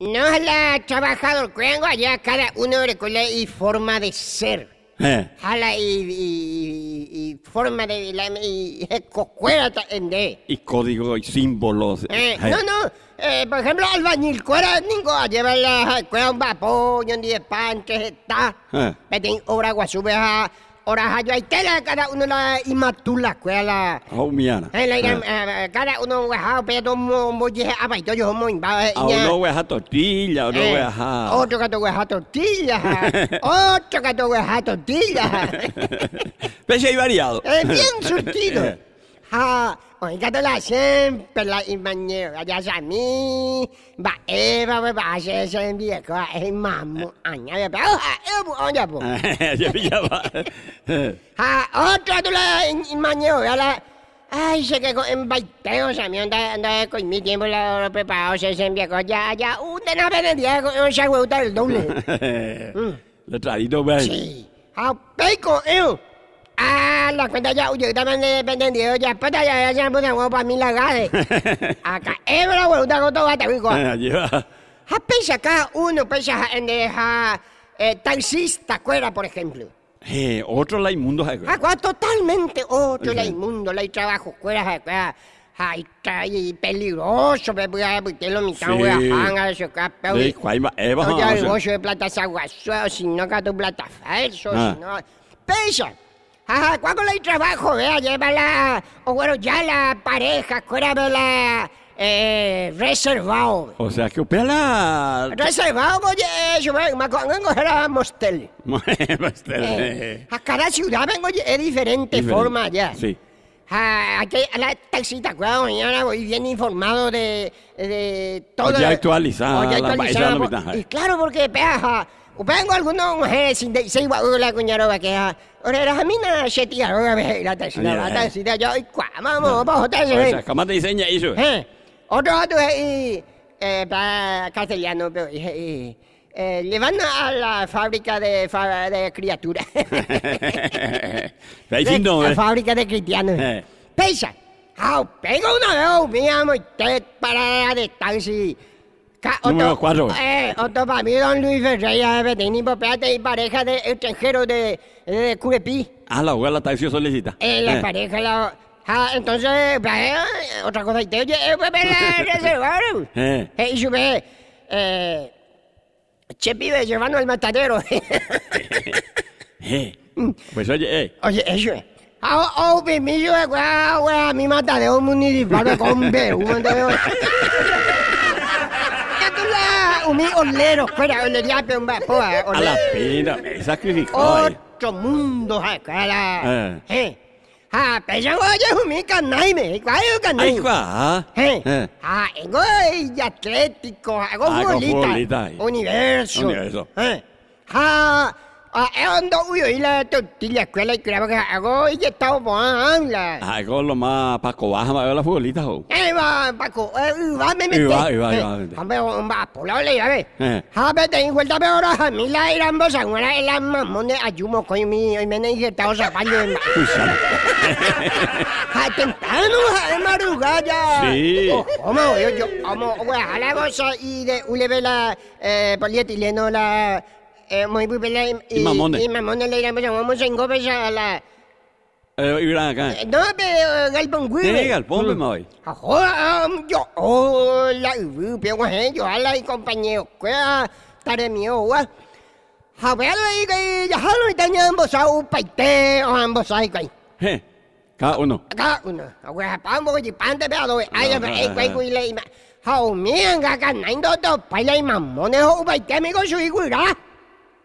No la el cuerno, allá cada uno recuerda y forma de ser. Eh. Jala y, y, y, forma de la y, y, y código y símbolos. Eh, eh. No, no. Eh, por ejemplo, albañil cuera ningo a llevar la cuera un vapor, un que panches está. Eh. Petín obra guasube a Ora hayo ay tela kada uno la imatula cuela. Hau oh, miana. Eh la eh. Eh, eh, cada uno weha pedo mo mo je apa ah, pues, ito yo mo imba. Ah, uno weha tortilla, uno weha. Otro gato weha tortilla. Otro gato weha tortilla. Pese hay variado. Eh bien surtido. Ja la siempre la imbañera, ya sea a mí, va Eva, va a ser ese viejo, es mamu, eh. añade, pero oja, eh, ya po. Ya va. Ha, ah, otra tú la ya la, ay, se quedó en baiteo, se me anda, anda con mi tiempo, la, lo preparado, se, viejo, ya, ya, usted no ve el viejo, no se huevo, el doble. Mm. Lo traído, ve. Sí, ha, ah, peco, eh. Ah, la cuenta ya, yo también he entendido ya, pues ya se me pone huevo para mí la gade. Acá, eh, la vuelta con todo hasta rico. Ha ah, pesa acá uno, pesa en deja eh, taxista, cuera, por ejemplo. Eh, otro la inmundo, Acá ah, totalmente otro la inmundo, la trabajo, cuera, acá. Ay, y peligroso, me voy a meter lo mitad, voy a jangar, eso acá, pero... Sí, eh, va, va. de plata si no, que tu plata falso, si ah. no... Pesa. Ajá, ¿cuándo le hay trabajo? Vea, llévala. O bueno, ya la pareja, cuéramela. Eh, reservado. O sea, que usted la... Reservado, oye, yo me vengo a Mostel. Mostel. Eh, eh. a cada ciudad vengo, oye, es diferente, forma ya. Sí. A, ah, aquí, la taxita, cuidado, mañana voy bien informado de, de todo. Ya actualizada. Ya actualizada. Y claro, porque, vea, vengo algunos mujeres eh, sin decir, la cuñaroba que ah, la yo, eh, Otro es eh, para castellano, pero eh, le van a la fábrica de, de criaturas. la fábrica de cristianos. Pesa. Ah, pego una vez, oh, mi usted para la distancia. Número cuatro. Eh, otro para mí, don Luis Ferreira, de Betenimbo Plata este y pareja de extranjero de, de, de Curepí. Ah, la abuela está diciendo solicita. Eh, la eh. pareja, la... Ah, entonces, pues, eh, otra cosa, y te oye, eh, pues me pues, la reservaron. eh. eh. Y yo me... Eh, che, pibe, llevando al matadero. Pues oye, eh. Oye, eso es. Ah, oh, mi guau, guau, mi matadero municipal, con un un fuera, un A la me sacrificó. Otro mundo, eh, cara. Eh. 아, 배정어제 후미가 나이메 ¡Ay, Ah, eh. Eh. ah ego ah, ¡Universo! universo Universo. Ah, ando uy, y la tortilla escuela y creo que hago y bueno, Hago lo más Paco baja, me la futbolita, jo. Eh, va, Paco, va, me metí. Va, va, va. Hombre, por la ole, a ver. A ver, peor! a mí la irán vos, el de ayumo, coño, mi, hoy me han injertado zapallo ¡Uy, Ja, Sí. Como, yo, yo, de, eh, polietileno, la... Eh, muy popular y, y, y mamones. Y le vamos en a la... Eh, irán acá. no, pero el Güey. Tiene Galpón, pues, mami. Ajá, yo, hola, yo, hola, y compañero, tare Javier, que ya jalo, y tenía ambos a un o ambos a ahí, Eh, cada uno. Cada uno. Güey, pan, porque y pan te peado, ay, ay, güey, güey, le, yo y su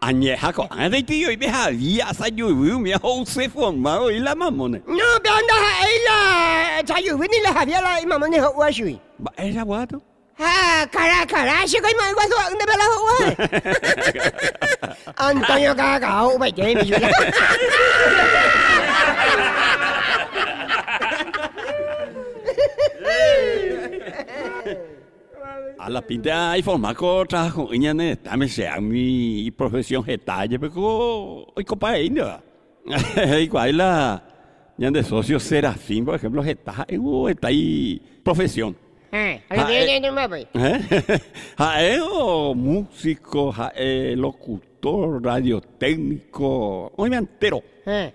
a nejako, a ne ti jo ibeha via sa ju viu mi ho se fo ma o ila mamone. No bianda ha e ila, ta ju vini la havia la i mamone ho uashui. Ba era wato. Ha, kara kara, shi koi ma igwa so unde bela ho wa. Antonio ka ka ho ba je mi ju. Hey! ala pinta ay forma ko trabajo ñane, tame se a mi profesión detalle pero pues, hoy copa india igual la ñande socio Serafín por ejemplo está eh, uh, está ahí profesión Ah, ¿Eh? ¿eh? eh músico, jae locutor, radiotécnico, hoy me entero. Eh.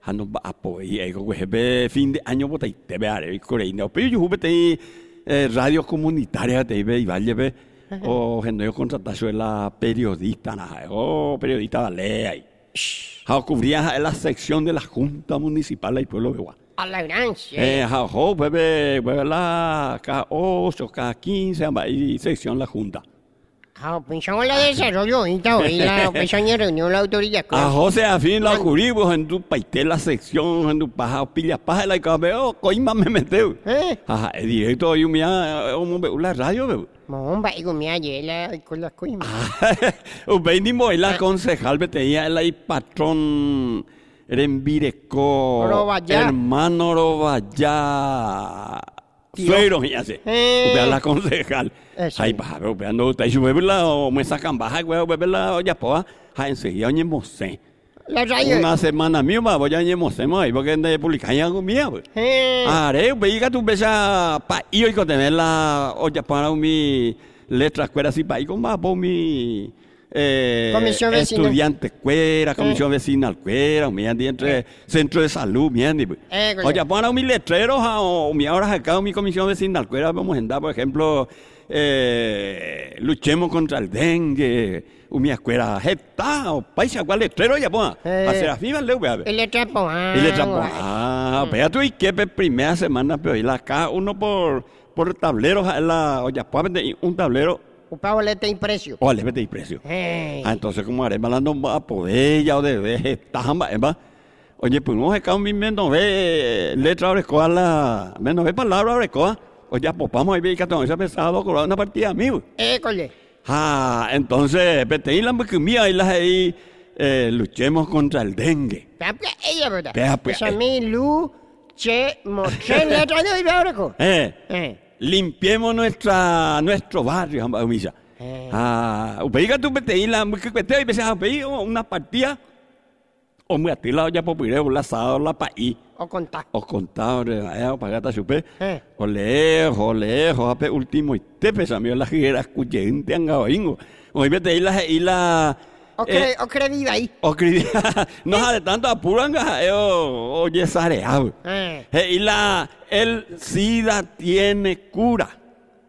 Ah. Hano va a poder fin de año, botai, te vearé, coreino, pero yo jugué eh, radio comunitaria TV y Valle o gente yo contratación la periodista o periodista de lea Ha cubría la sección de la junta municipal del pueblo de a la gran eh ja ho la k 8 k 15 y sección la junta a pues en la desarrollo ahorita, y la pensamos reunió la autoridad. A José Afín la curimos en tu paité la sección, en tu paja, pilla paja, la veo, coima me mete, ¿Eh? Ajá, directo hoy un la radio, bebé. Momba, digo, mira, la con las coimas. Venimos, el ah. concejal, tenía el patrón. Rembireco, hermano Robaya, Suero, ya sé, eh. la concejal. Ay pero no te veo o me sacan güey, veo la ya poa, enseguida Una semana mío, voy a oñemos ahí porque ande publican algo mío güey. tu besa pa y hoy con tener la olla para mi letras cueras y pa y con mi eh, comisión estudiante cuera, eh. comisión eh. vecinal cuera, mi entre centro de salud, mi eh, Oye, pongan mis letreros o mi ahora acá mi comisión vecinal cuera, vamos a andar, por ejemplo, eh, luchemos contra el dengue, mi escuela está, o paisa, cuál letrero ya ponga, hacer arriba el letrapo, ah. El letrapo, Y Pero ya tú y que primera semana, pero y la acá uno por, por tableros, la, oye, un tablero Ocupa boleta y precio. O oh, boleta y precio. Ah, entonces, como haré malando a ella o de vegetamba, Oye, pues no se un menos ve letra abrecoa, la, menos ve palabra abrecoa. Oye, pues vamos a ver que estamos ha pensado cobrar una partida amigo. École. Ah, entonces, vete y la mía y las ahí, eh, luchemos contra el dengue. Pues, ella, ¿verdad? Pues a eh. mí, luchemos. ¿Qué letra de abrecoa? Eh. Eh limpiemos nuestra, nuestro barrio, hamba misa. Eh. Ah, upeiga pues, tu petei la muquete y pese a una partida. O muy atilado ya popireo, la asado, la paí. O contado O contar, eh, o pagata chupé. O lejos, o lejos, ape último y te pesa, pues, la jiguera escuyente, angabaingo. O y te la, y la, eh, ahí. o Ocredida. no de tanto apuranga, eh, oye, sareado. Eh. eh. y la, el SIDA tiene cura.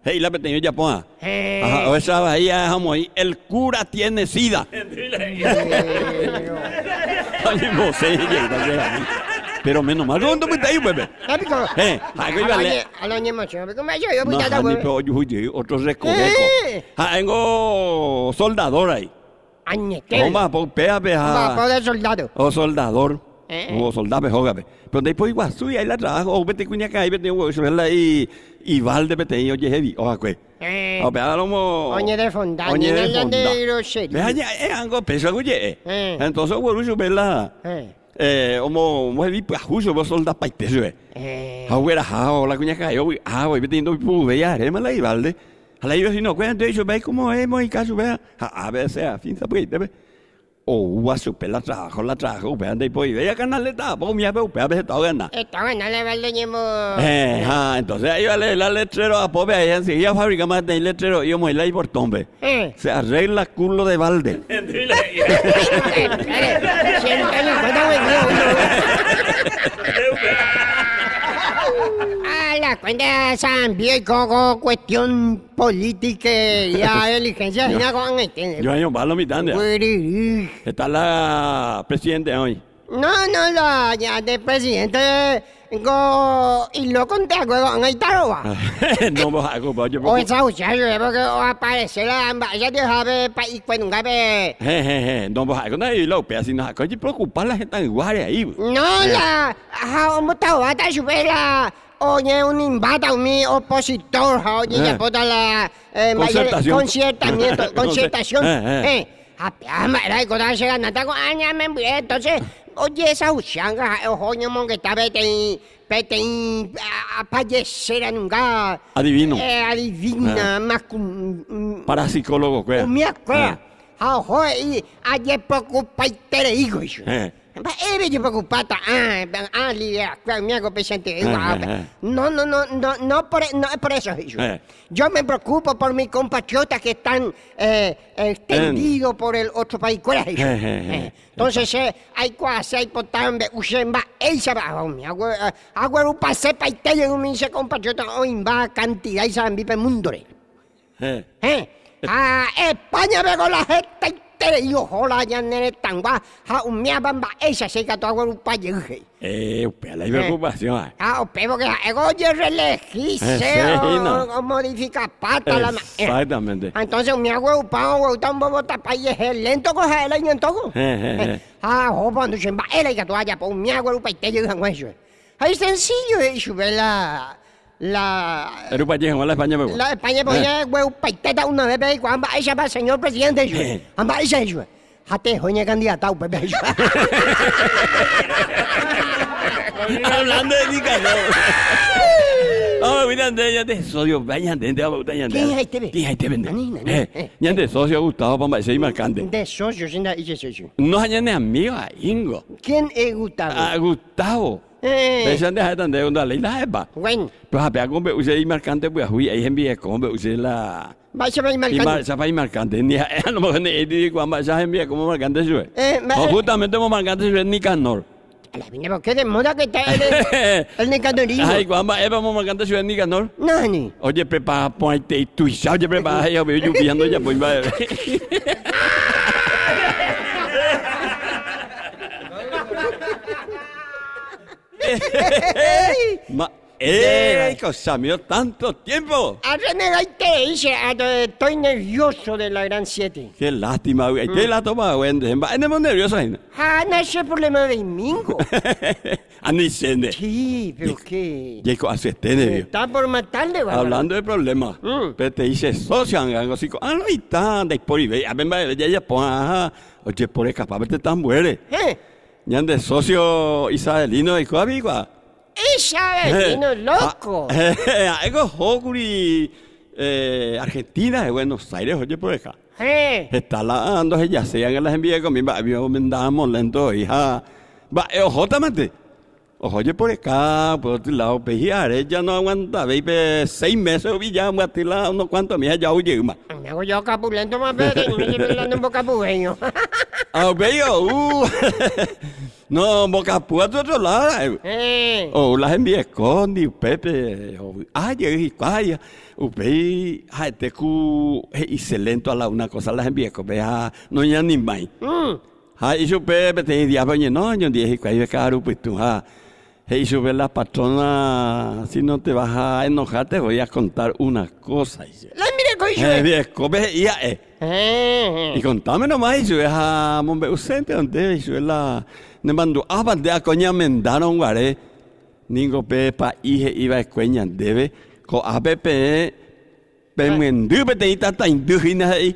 Eh, y la peteño ya ponga. Ajá, esa bahía dejamos ahí. El cura tiene SIDA. pero menos mal ¿dónde me está ahí, bebé. Eh, algo iba a A la niña macho, me yo, yo voy a dar, No, yo, otro recoveco. Ah, tengo soldador ahí. Añequel. No, más, por pea, peja. Vapor de soldado. O oh, soldador. Eh. eh. O oh, soldado, pejógame. Pero después Iguazú y ahí la trabajo. O oh, vete cuñaca ahí, vete huevo, y... Y valde, vete y oye, heavy. Oja, pues. Eh. O pea, mo Oñe de fonda. Oñe de fonda. de grosería. Vea, ya, eh, algo peso, oye. Eh. eh. Entonces, huevo, verla. Eh. eh, como mujer pues pajuso vos solda paiteso eh. eh. Ah, güera, ah, la cuñaca, yo, ah, voy metiendo mi pubella, arema la y valde. Ale yo si no cuéntame, yo veis cómo es, caso, vea. A veces, sea, fin, pues, debe. O a la trabajo, la trabajo, de pues, veía canal pues mi a gana. Está le Eh, entonces ahí vale la letrero a pobre, ahí enseguida fabrica más de este letrero, y yo la por tombe. Se arregla culo de balde. cuenta San Diego, cuestión política y la diligencia. Yo año va mi tanda. Está la presidenta hoy. No, no, la ya de presidente go y lo conté con ahí taroba. No me hago pa yo. O esa ucha yo porque aparece la amba ya de sabe pa y cuando pues un ve. He he no me hago ¿no? y lo peor así no hago y preocupar la gente en ahí. No eh. la ha homo tawata supera. Oye, un invata, un mi opositor, oye, eh. ya toda la eh, concertamiento, concertación. eh, eh. Eh. Entonces, oye, esa usanga, eh, ojoño, que está vete y. vete y. en un nunca. Adivino. Eh, adivina, ah. parapsicólogo, ¿qué? Un miércoles. ¿qué? Eh. Ah, ojo, y. ayer preocupa y te le Eh. Eh, yo preocupada. Ah, ah, Lidia, me hago ah, No, no, no, no, no por, e, no por eso. Yo. Eh. yo me preocupo por mis compatriotas que están eh, extendidos eh, por el otro país. es Entonces, hay cosas, hay potambe, usemba, un pase para Italia, un mince compatriota, hoy cantidad y saben, vive mundo. Eh. Ah, España veo la gente ya 때를 이거 호라냐네 땅과 하 운명반 바 esa seca tu agua un payeje. Eh, pues la preocupación. Ah, pero que ego yo se, o modifica pata la Exactamente. Entonces mi agua un pan o tan bobo tapayeje lento coja el año en todo. Ah, o cuando se va el que tu haya por mi agua un payeje en hueso. Ahí sencillo eso, vela la... Era un la España, pues. La España, pues, ya, güey, eh. paiteta una vez, pero cuando ella va, señor presidente, yo. Amba ella, yo. Jate, joña candidatado, pues, yo. Hablando de mi Oh, mira, de ya te socio, vaya, Andrés, te va a ya te este, este, vende. Tija y te vende. Ya te socio, Gustavo, para ese marcante. De socio, sin la, y socio. No, ya ne amigo, a Ingo. ¿Quién es Gustavo? A ah, Gustavo. Veisande haya tande onda lei la heba. pues Pero hapea gombe usted i marcante pues hui ai hembi e gombe la. Ba se vai marcante. va a vai marcante ni a no mo ne di kwa ba sa hembi como marcante sue. Eh, Justamente mo marcante sue ni canor. La vine porque de moda que está el, el Nicandorismo. Ay, guamba, ¿eh? Vamos marcante marcar ni Nicanor. Nani. Oye, prepara, ponte y tuiza. Oye, prepara, yo voy lluviando ya, pues va a ver. Ma ¡Ey! cosa mío, tanto tiempo! Arremedo, ahí te dice, estoy nervioso de la gran siete! Qué lástima, güey. te mm. la toma, güey? Andemos nerviosos ahí. Ah, no es el problema de domingo. ah, no sende! Sí, pero qué. Yeco, así esté, nervio. Está por matarle, güey. Hablando de problemas. Mm. Pero te dice, socio, algo así. Ah, no, y tan, de por y ve. A ver, ya, ya, pues, Oye, por escapar, te tan muere. Eh, ñande socio isabelino de Coabigua. Isabelino, eh, ah, loco. Eh, algo jokuri eh, Argentina de Buenos Aires, oye, por pues, acá. Está la y ya sean las envías conmigo, me mandamos lento, hija. Va, eh, ojotamante. Oye, por acá, por otro lado, pues ya no aguantaba, y pues, seis meses villamos a ti lado, unos cuantos meses ya huye más. Me hago yo capulento más pequeño, me llevo hablando en boca pubeño. Ah, veo, uh. No, boca púa de otro lado. Eh. O las envíe escondi, pepe, o, ay, y cuaya, upe, ay, te este cu, y eh, se lento a la una cosa, las envíe, vea, no ya ni más. Mm. Ay, ah, yo pepe, pues, te diablo, no, yo dije, cuaya, caro, pues tú, ah hey, sube la patrona, si no te vas a enojar, te voy a contar una cosa. La mire, coño. Eh, eh. Eh. Y contame nomás, y sube a Mombe donde sube la. Ne mandó ah, a bandea coña mendaron guaré. Ningo pe pa hije iba a escueña, debe. Con pe pemendú, ah. petenita, tan indígena ahí.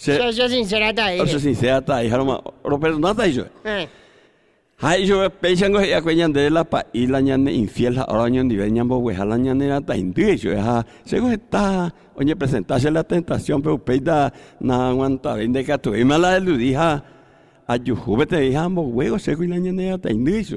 Se... Yo, yo sincerata ah, dije. Yo sincerata dije, no, pero no está yo. Eh. Ay, yo pensan que ya de la pa y la ñane infiel ahora ñan ni ven ñambo hueja la ñane la ta indi yo ja se está oye presentarse la tentación pero peida na aguanta ven de que tu y me la eludija ayujúbete dijambo huevo se go la ñane la ta indi yo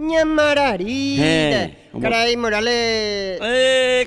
Ñamararita. Caray, Morales.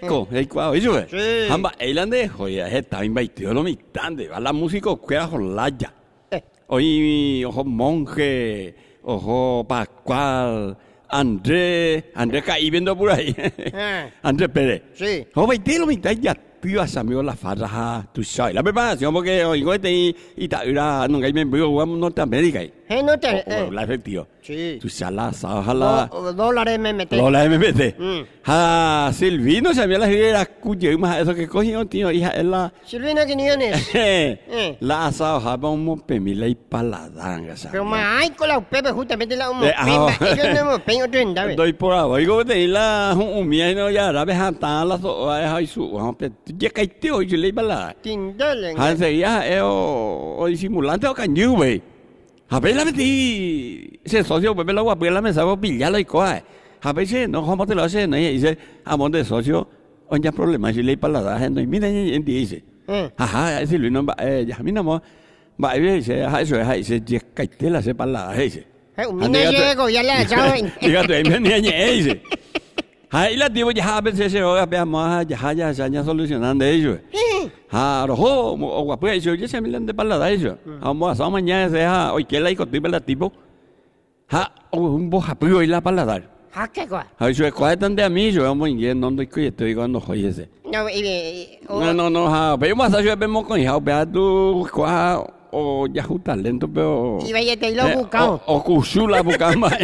Eco, mm. eco, oye, Sí. Jamba, Eilande de está estaba invadido lo mitande. Va la música que era jolaya. Eh. Oye, ojo monje, ojo pascual, Andrés, Andrés caí viendo por ahí. André ah. Andrés Pérez. Sí. Ojo, lo mitad ya. Tías, amigo, la farra, tú sabes. La preparación, porque oigo este y, y tal, nunca me envío a Norteamérica. ¿eh? Hey, eh, no te, oh, eh. la efectivo. Sí. Tu salas, ojalá. dólares MMT. Dólares MMT. Mm. Ah, Silvino, se había la ideas cuyo más eso que cogió, tío, hija, es la. Silvino Quiñones. Eh, eh. La asado, Vamos a mopemila y paladanga, ¿sabes? Pero más hay con la pepe, justamente la mopema. Yo no peño, otro en Doy por abajo. Digo, te di la humía y no ya, la vejantada, la soa, ah, y su. Ah, ya caíste hoy, yo leí paladar. a la. Tindalen. Ah, ha, eh, o disimulante o cañú, güey la metí ese socio, pues me lo guapé, la me saco pillarlo y cosas. A veces, no, ¿cómo te lo hacen? No, y dice, amor de socio, oña problema, si le para la no, y mira, dice, mm. ajá, ese Luis no va, eh, ya, mi amor, va, y dice, ajá, eso es, dice, y es caitela, se para la dice. Mira, llego, ya la saben. Fíjate, ahí me niña, dice. Ahí la tío, ya a veces se oiga, veamos, ya, ya, ya, ya solucionando eso. Jaro, o guapo, y yo ya se me de palada eso. Ah. Vamos a mañana se deja, hoy que la hijo tipo la tipo. Ja, un bojapío y la paladar. ¿A qué cosa? A yo escoge tan de mí, yo vamos en no doy que estoy cuando joye ese. No, y No, no, no, ja, pero más allá yo vemos con hija, vea tú cuaja o ya un talento, pero. Y vaya, te lo eh, buscado. O cuchula buscamos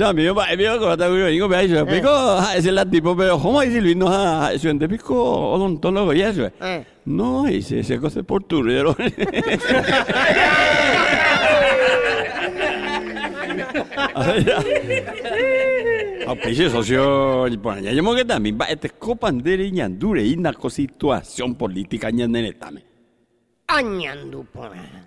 Eh, Champion me vi a me a pico, pico eso. Eh. Ah, no, me voy cosa por tu voy a socio, bueno, ya llamo que también va este voy a y una situación política a Añandu por ahí.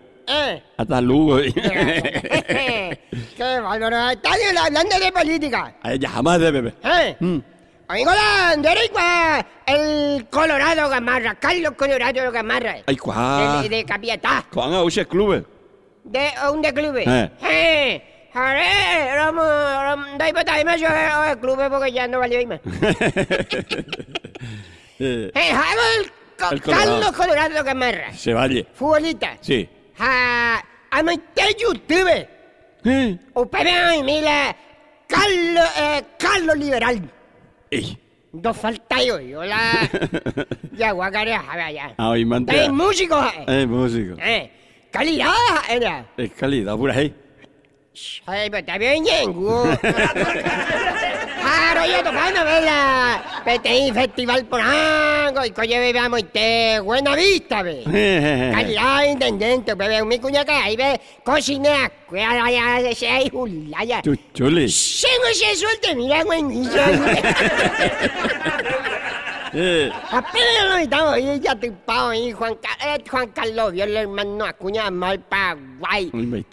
Eh. Hasta Lugo. Eh. Qué valor. Están hablando de política. Ay, ya jamás de bebé. Eh. Mm. Oigo de derecha, el Colorado Gamarra, Carlos Colorado Gamarra. Ay, ¿cuál? De, de Capiatá. ¿Cuán a clubes? De un de clubes. Eh. eh. Haré, romo, romo, doy por más yo el eh, club porque ya no valió más. eh, Harold Carlos Colorado Gamarra. Se vale. Futbolista. Sí. Ah, a amante YouTube. Mm. Opera mira, Carlos, eh, Liberal. Ey. Dos falta yo, yo la... ya, guacareja, ya. Ah, y mantén. Es músico, eh. Es músico. Eh, calidad, era. Eh, es calidad, pura, eh Ay, pero está bien, Yengu. Claro, ah, yo tocando, ¿verdad? PTI Festival por ahí y coño bebamos y te buena vista, ve. Calidad intendente, bebé, mi cuñaca, ahí ve, cocinea, ahí julaya. Chule. Se no se suelte, mira, güey. Apenas lo invitamos y ya trimpado ahí, Juan, eh, Juan Carlos vio el hermano Acuña mal Paraguay.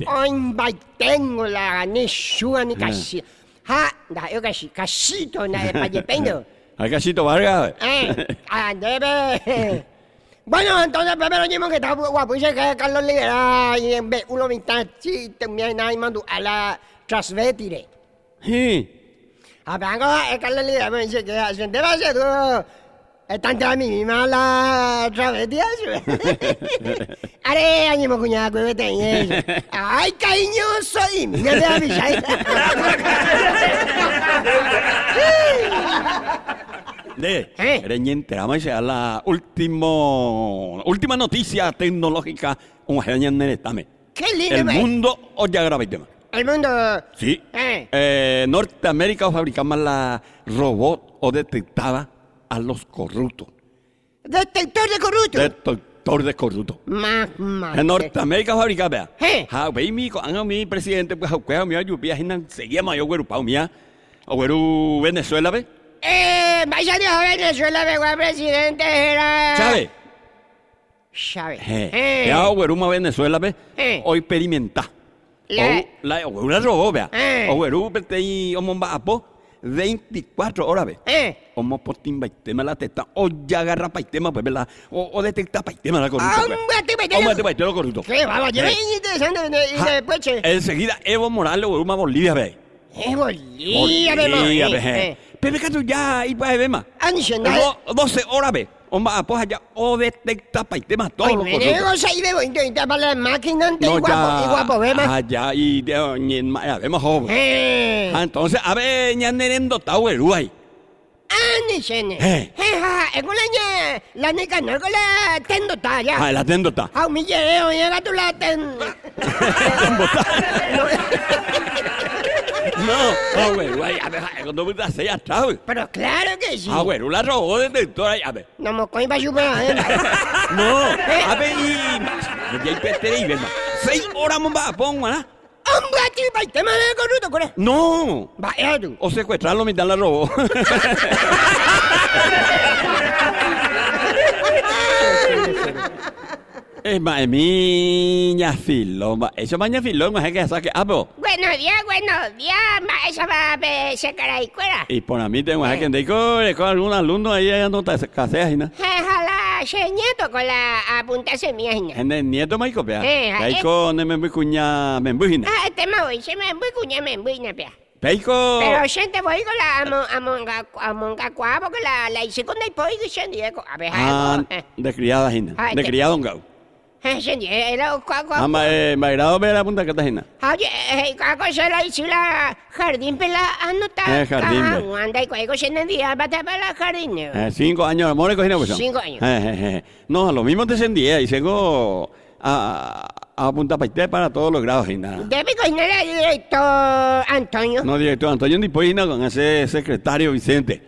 Hoy tengo la ni suba ni casi. Ja, ah, da, yo casi, casito, nada de payepeño. ¿Al Gallito Vargas? Eh, debe. Bueno, entonces primero dijimos que está guapísimo que Carlos Ligera y en vez uno vintage también hay mandó a la trasvetire. Sí. A ah, ver, Carlos Ligera me dice que ascendera se todo. Están todas mi misma la travesía. Are, ánimo cuñada, cuévete. Ay, cariño, soy. Mira, te avisáis. De, ¿Eh? Reñente, vamos a la último, última noticia tecnológica. Un dame. Qué lindo, El ¿O mundo hoy el tema. El mundo. Sí. Eh. Eh, Norteamérica fabricaba la robot o detectaba a los corruptos. Detector de corruptos. Detector de corruptos. Más, más. En Norteamérica fabricaba, vea. Eh. Ja, ve mi, mi presidente, pues, cueva, mi ayupía, seguía mayor, güero, pao, mía. O Venezuela, ve. Eh, paisano de Venezuela pegó presidente era. Chávez. ¿Sabe? Eh, eh. Ya, Venezuela, ve. Eh. Hoy experimenta. La... O, la, güeruma robó, vea. Eh. O y omomba apo. 24 horas, ve. Eh. tema la teta. O ya agarra paitema, pues, la... O, o detecta paitema la corrupta. Hombre, te baitema la corrupta. Qué vamos, ya es interesante. Y después, Enseguida, Evo Morales, güeruma Bolivia, ve. Eh, Bolivia, Bolivia, ve. Eh tú ya ipa no 12 horas, pues allá, o detecta pa tema todo lo máquina ante ya... guapo ya y de ah, en eh. ah, Entonces, bema ah, Eh. Entonces abe el Anishene. Eh. Es la la nica no la ya. Ah, la oye, la tu la ten. no, güey, ya me cuando me das ya güey. Pero claro que sí. Ah, bueno, la robó desde directora, ya ve. No, me coño, va a chupar, ¿eh? No, a ver, y más, ya hay pestere y Seis horas más va a poner, ¡Hombre, aquí va el tema de corrupto, con No. Va, tú. O secuestrarlo mientras la robó. Es miña filoma. Eso maña es que saque apo. Ah, buenos días, buenos días. Eso va a ser caraicuera. Y por a mí tengo que eh. en decore con algún alumno ahí no te caseas, ¿no? Ojalá, nieto con la apuntase mía, ¿no? En el nieto maico copia. Eh, ahí con me voy cuña me voy. Ah, te me voy, se me voy cuña me voy, ¿no? Peico. Ah, este pero gente voy con la amonga amonga cuá porque la la hice con el pollo y se a ver. Ah, eh. de criada, gente. De criada, un gau. Eh, Mairado eh, ver a Punta Cartagena. Oye, cuaco se la hizo la eh, jardín pela anota. El jardín. Ah, anda y cuaco se en día bata para jardín. Eh, cinco años, amor, cogina pues. Cinco años. no, lo mismo te sendía y tengo a, a Punta Paité este para todos los grados, y nada. Debe cogina el director Antonio. No, director Antonio, ni pues, con ese secretario Vicente.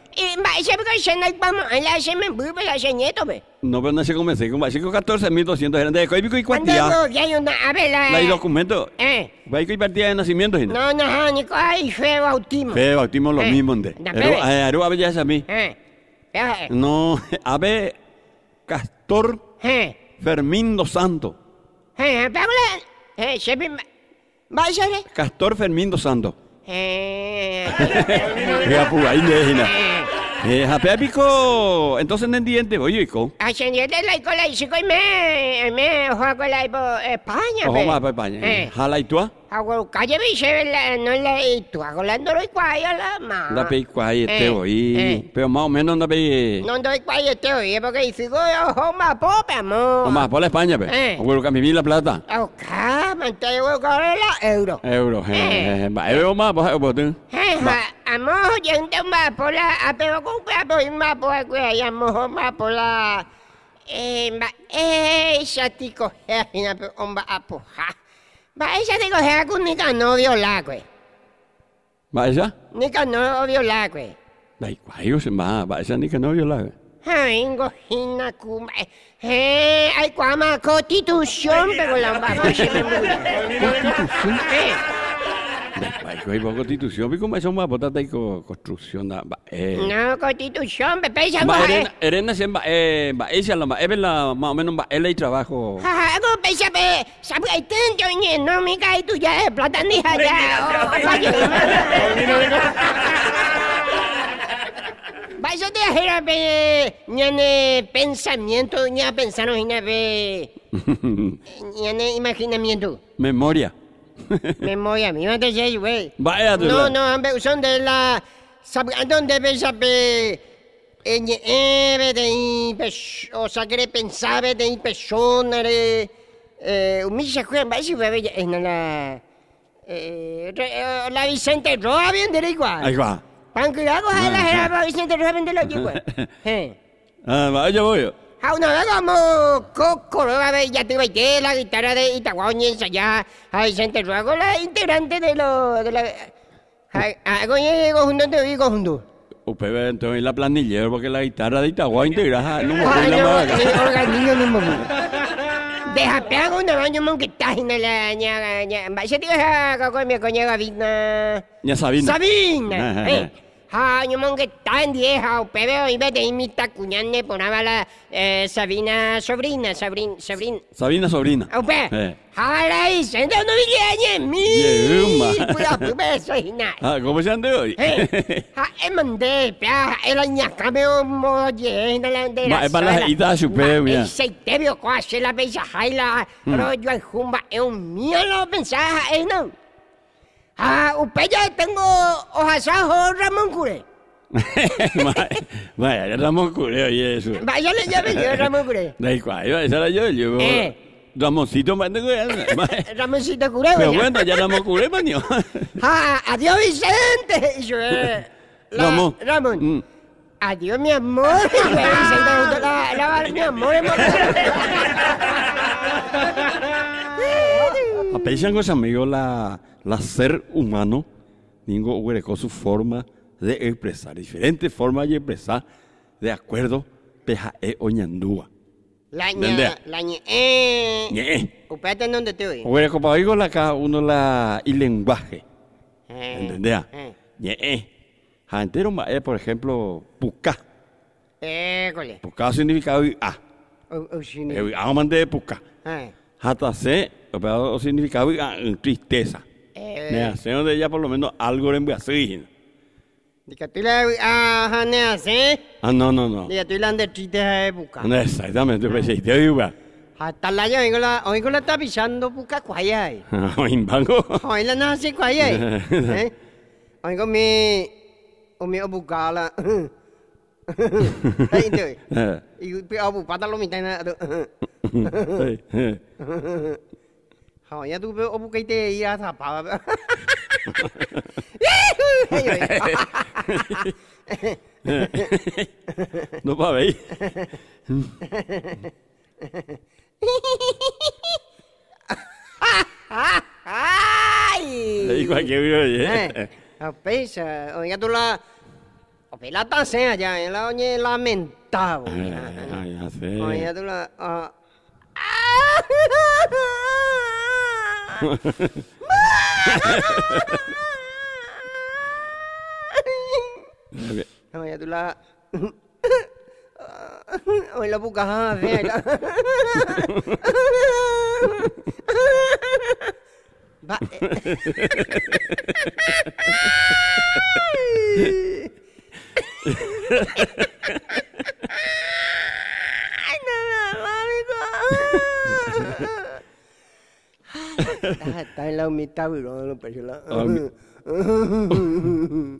vai ser porque você não vai morrer, você me burba, você neto, velho. No, pero pues, no sé cómo es, como así con 14.200 eran de Coipico y Cuatía. No, ya hay una, a ver, la... ¿Hay documento? Eh. ¿Coipico y Cuatía de nacimiento, gente? No, no, Nico, hay fe bautismo. Fe bautismo lo eh, mismo, ¿de? Aru, eh, a ver, ya es a mí. Eh. eh. No, a ver, Castor eh. Fermín dos Santos. Eh, pero, eh, se me... ¿Va a ser? Castor Fermín dos Santos. Eh. Ya, pues, ahí le 예, eh, pico. Entonces no entiende, oye, ¿cómo? Ascendiente la cola y chico y me me juego la España. Ojo más pues. España. Eh. Jala y tú. Ah? Hago calle me lleve la no la y tú hago la no cuay a la ma. Da pe cuay este hoy. Eh, Pero más o menos no pe. No doy cuay este hoy porque y sigo ojo más popa, amor. Ojo más por la España, pe. Hago que vi la plata. Acá, me te hago la euro. Euro. Eh, va, eh, más, pues, pues. Eh, αμόγεντο un απεγούκα από μάπολα, κουέα, μόχο Eh, μα ella eh, cogea una bomba a puja. Va, ella te cogea con ni viola, güey. ella? Ni viola, güey. yo se va, va ella ni cano viola, güey. Ay, kuma. Eh, hay cuama constitución, pero la mamá hay poco constitución, ¿y cómo son más y construcción. Eh. No, constitución, Pepe, ya más. Erena eh. si eh, va, eh, la más, la más o menos más la y trabajo. Ajá, go pesa pe, sabe que tanto en no me cae tu ya es plata ni allá. Vaya a ajera pe, ñane pensamiento, ñane, pensaron, ña pe, ñane imaginamiento. Memoria me voy mí, mi madre es güey. Vaya, No, no, hombre, son de la... ¿Dónde ves a Eve de o sea, que pensaba de impersonare, eh, misa juega, va a ser en la, eh, eh, la Vicente Roa bien de igual. Ahí va. Pan que hago a la Vicente Roa bien de la igual. Ah, vaya voy a ver ya te bailé la guitarra de Itaguaña allá ahí se enterró la integrante de lo de la Agoñe junto te digo junto Usted ve entonces la planillera porque la guitarra de Itagua integra no me la maga. Organillo no Deja pego una baño mon que está en la ña ña. Vaya te a coger mi coña Gavina. Ya Sabina. Sabina tan vieja, pero iba de mi tacuñane ponaba la eh, Sabina Sobrina, Sabrin, Sabrin. Sabina Sobrina. Aupe. Jala y senda no viene mi. Pues, pues, ah, ¿cómo se ande hoy? Ha eh. emande, Ah, pues, el año o moye en la de la. Va la ida supe, mira. Se te vio cuase la bella jaila, hmm. rollo el jumba, es un mío lo pensaba, eh no. Ah, upella, tengo ojasajo Ramón Cure. Vaya, Ramón Cure, oye eso. Vaya, le llame yo Ramón Cure. Da igual, esa era yo, yo. Eh. Ramoncito mande Ramoncito Cure. Pero bueno, ya Ramón Cure, manio. ah, adiós, Vicente. Y yo, eh, Ramón. Ramón. Mm. Adiós, mi amor. Vicente, la, mi amor, amor. Apechan con amigo la, la ser humano, ningo huereco su forma de expresar, diferentes formas de expresar de acuerdo peja e oñandúa. La ña, la ñe, eh. Ñe. en donde te oí. Huereco para digo la cada uno la y lenguaje. Eh, ¿Entendés? Eh. Ñe, eh. Jantero eh, por ejemplo, puka. Eh, cole. significado significa a. Ah. Uxini. Ah, mande puka? Eh hatase, operado significado ah, tristeza. Eh. Me hace de ella por lo menos algo en Brasil. Dicatila a Hanease. Ah, no, no, no. Dicatila de tristeza de buca. Exactamente, pues sí, te digo. Hasta la ya, oigo la está pisando buca cuaya. Hoy la no hace cuaya. ¿Oigo mi, o mi obucala. 对对，有不要不把他弄明白呢都。好呀，都不我不给的呀，他爸爸。No No que pues la tasea ya, la oye Ay, ya la... ah. la... Ah. Ah, Va. Eh. Estás está en la humita, güey, no lo ah, ah, ah,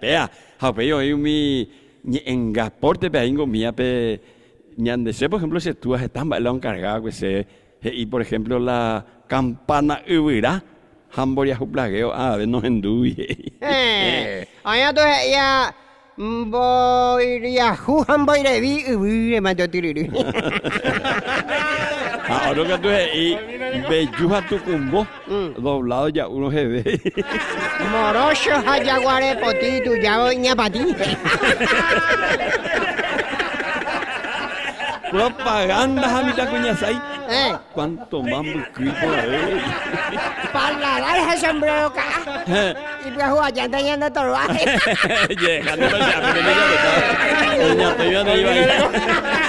pea, yo por ejemplo, si tú bailando cargado, pues se eh, y por ejemplo la campana ubirá hamburgia plagueo a ah, ver no enduye eh, ahí tú ya boiriahu hamboire vi ubire mato tiriri ah, ahora que tú y belluja tucumbo mm. doblado ya uno se ve morocho hayaguare potitu ya voy ñapati propaganda jamita cuñasay ¿Eh? ¿Cuánto mambo ahí. Para ese sombrero acá. Y pues yendo torbaje. Llegando